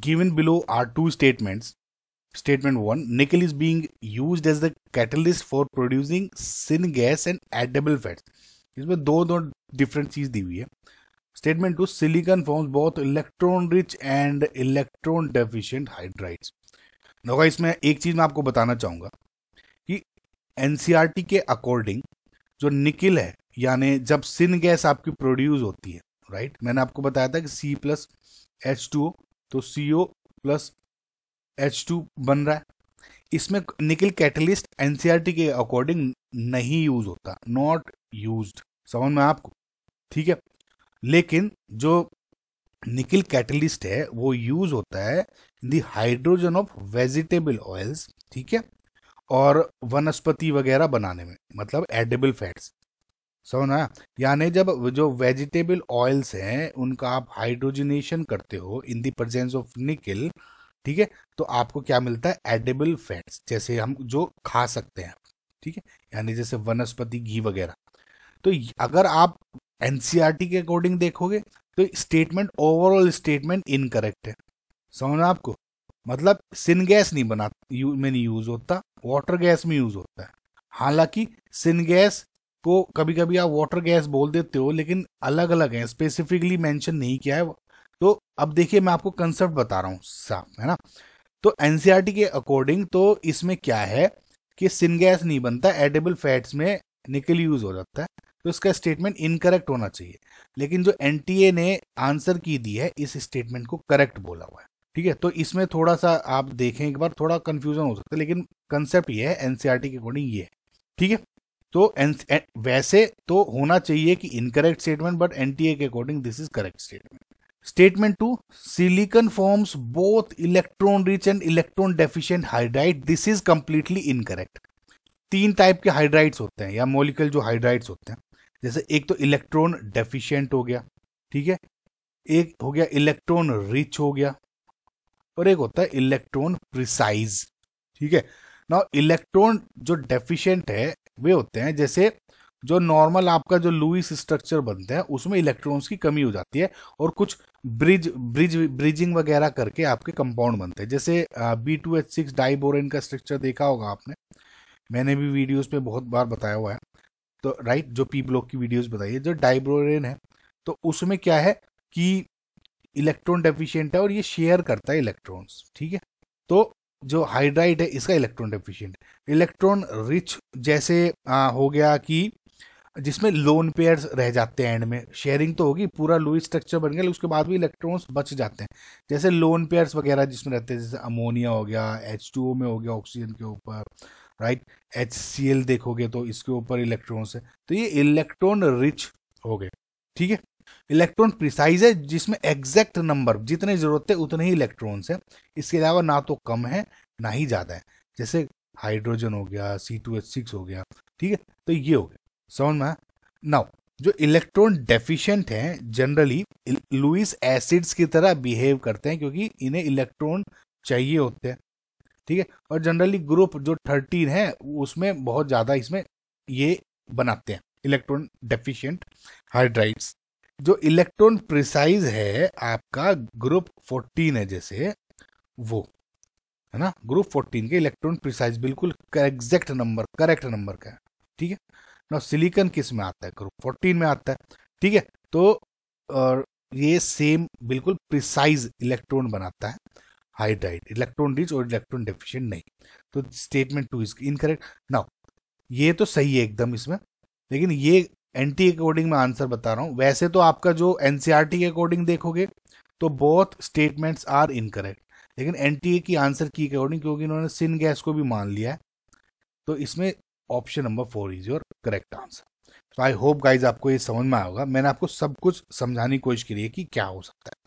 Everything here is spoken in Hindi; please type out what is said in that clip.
Given below are two statements. Statement 1 Nickel is being used as the catalyst for producing syn gas and edible fats. इसमें दो दो डिफरेंट चीज दी हुई है statement two silicon forms both electron rich and electron deficient hydrides नोगा इसमें एक चीज मैं आपको बताना चाहूंगा कि एनसीईआरटी e के अकॉर्डिंग जो निकिल है यानी जब सिन गैस आपकी प्रोड्यूस होती है राइट मैंने आपको बताया था कि सी प्लस एच टू तो C O plus H two बन रहा है इसमें निकल कैटलिस्ट टी के अकॉर्डिंग नहीं यूज होता नॉट यूज समझ में आपको ठीक है लेकिन जो निकल कैटलिस्ट है वो यूज होता है the hydrogen of vegetable oils ठीक है और वनस्पति वगैरह बनाने में मतलब एडेबल फैट्स समझ ना यानी जब जो वेजिटेबल ऑयल्स हैं उनका आप हाइड्रोजनेशन करते हो इन दी प्रेजेंस ऑफ निकल ठीक है तो आपको क्या मिलता है एडेबल फैट्स जैसे हम जो खा सकते हैं ठीक है यानी जैसे वनस्पति घी वगैरह तो अगर आप एनसीईआरटी e के अकॉर्डिंग देखोगे तो स्टेटमेंट ओवरऑल स्टेटमेंट इनकरेक्ट है समझ आपको मतलब सिन गैस नहीं बना में नहीं यूज होता वाटर गैस में यूज होता है हालांकि सिन गैस को कभी कभी आप वाटर गैस बोल देते हो लेकिन अलग अलग है स्पेसिफिकली मेंशन नहीं किया है तो अब देखिए मैं आपको कंसेप्ट बता रहा हूँ साफ है ना तो एनसीईआरटी e के अकॉर्डिंग तो इसमें क्या है कि सिनगैस नहीं बनता एडेबल फैट्स में निकल यूज हो जाता है तो इसका स्टेटमेंट इनकरेक्ट होना चाहिए लेकिन जो एन ने आंसर की दी है इस स्टेटमेंट को करेक्ट बोला हुआ है ठीक है तो इसमें थोड़ा सा आप देखें एक बार थोड़ा कंफ्यूजन हो सकता है लेकिन कंसेप्ट ये है एनसीआरटी e के अकॉर्डिंग ये है ठीक है तो वैसे तो होना चाहिए कि इनकरेक्ट स्टेटमेंट बट एनटीए के according this is correct statement statement two silicon forms both electron rich and electron deficient hydride this is completely incorrect तीन टाइप के हाइड्राइट्स होते हैं या मोलिकल जो हाइड्राइट्स होते हैं जैसे एक तो इलेक्ट्रॉन डेफिशिएंट हो गया ठीक है एक हो गया इलेक्ट्रॉन रिच हो गया और एक होता है इलेक्ट्रॉन प्रिसाइज ठीक है ना इलेक्ट्रॉन जो डेफिशिएंट है वे होते हैं जैसे जो नॉर्मल आपका जो लुइस स्ट्रक्चर बनते हैं उसमें इलेक्ट्रॉन्स की कमी हो जाती है और कुछ ब्रिज ब्रिज ब्रिजिंग वगैरह करके आपके कंपाउंड बनते हैं जैसे B two H six diborane का स्ट्रक्चर देखा होगा आपने मैंने भी वीडियोस पे बहुत बार बताया हुआ है तो राइट जो पी ब्लॉक की वीडियोस है जो डाइब्रोरेन है तो उसमें क्या है कि इलेक्ट्रॉन डेफिशियंट है और ये शेयर करता है इलेक्ट्रॉन्स ठीक है तो जो हाइड्राइड है इसका इलेक्ट्रॉन डेफिशिएंट इलेक्ट्रॉन रिच जैसे आ, हो गया कि जिसमें लोन पेयर्स रह जाते हैं एंड में शेयरिंग तो होगी पूरा लुई स्ट्रक्चर बन गया उसके बाद भी इलेक्ट्रॉन्स बच जाते हैं जैसे लोन पेयर्स वगैरह जिसमें रहते हैं जैसे अमोनिया हो गया एच में हो गया ऑक्सीजन के ऊपर राइट एच देखोगे तो इसके ऊपर इलेक्ट्रॉन्स है तो ये इलेक्ट्रॉन रिच हो गए ठीक है इलेक्ट्रॉन प्रिसाइज है जिसमें एग्जैक्ट नंबर जितने जरूरत है उतने ही इलेक्ट्रॉन्स हैं इसके अलावा ना तो कम है ना ही ज़्यादा है जैसे हाइड्रोजन हो गया सी टू एच सिक्स हो गया ठीक है तो ये हो गया समझ में नाउ जो इलेक्ट्रॉन डेफिशिएंट हैं जनरली लुइस एसिड्स की तरह बिहेव करते हैं क्योंकि इन्हें इलेक्ट्रॉन चाहिए होते हैं ठीक है और जनरली ग्रुप जो थर्टीन है उसमें बहुत ज़्यादा इसमें ये बनाते हैं इलेक्ट्रॉन डेफिशिएंट हाइड्राइड्स जो इलेक्ट्रॉन प्रिसाइज है आपका ग्रुप 14 है जैसे वो है ना ग्रुप 14 के इलेक्ट्रॉन प्रिसाइज बिल्कुल एग्जैक्ट नंबर करेक्ट नंबर का है ठीक है ना सिलिकन किस में आता है ग्रुप 14 में आता है ठीक है तो और ये सेम बिल्कुल प्रिसाइज इलेक्ट्रॉन बनाता है हाइड्राइड इलेक्ट्रॉन रिच और इलेक्ट्रॉन डेफिशिएंट नहीं तो statement two is incorrect now ये तो सही है एकदम इसमें लेकिन ये एन के अकॉर्डिंग में आंसर बता रहा हूं वैसे तो आपका जो एन के अकॉर्डिंग देखोगे तो बहुत स्टेटमेंट्स आर इनकरेक्ट लेकिन एन की आंसर की अकॉर्डिंग क्योंकि इन्होंने सिन गैस को भी मान लिया है तो इसमें option number four is your correct answer तो आई होप गाइज आपको ये समझ में आएगा मैंने आपको सब कुछ समझाने की कोशिश करी है कि क्या हो सकता है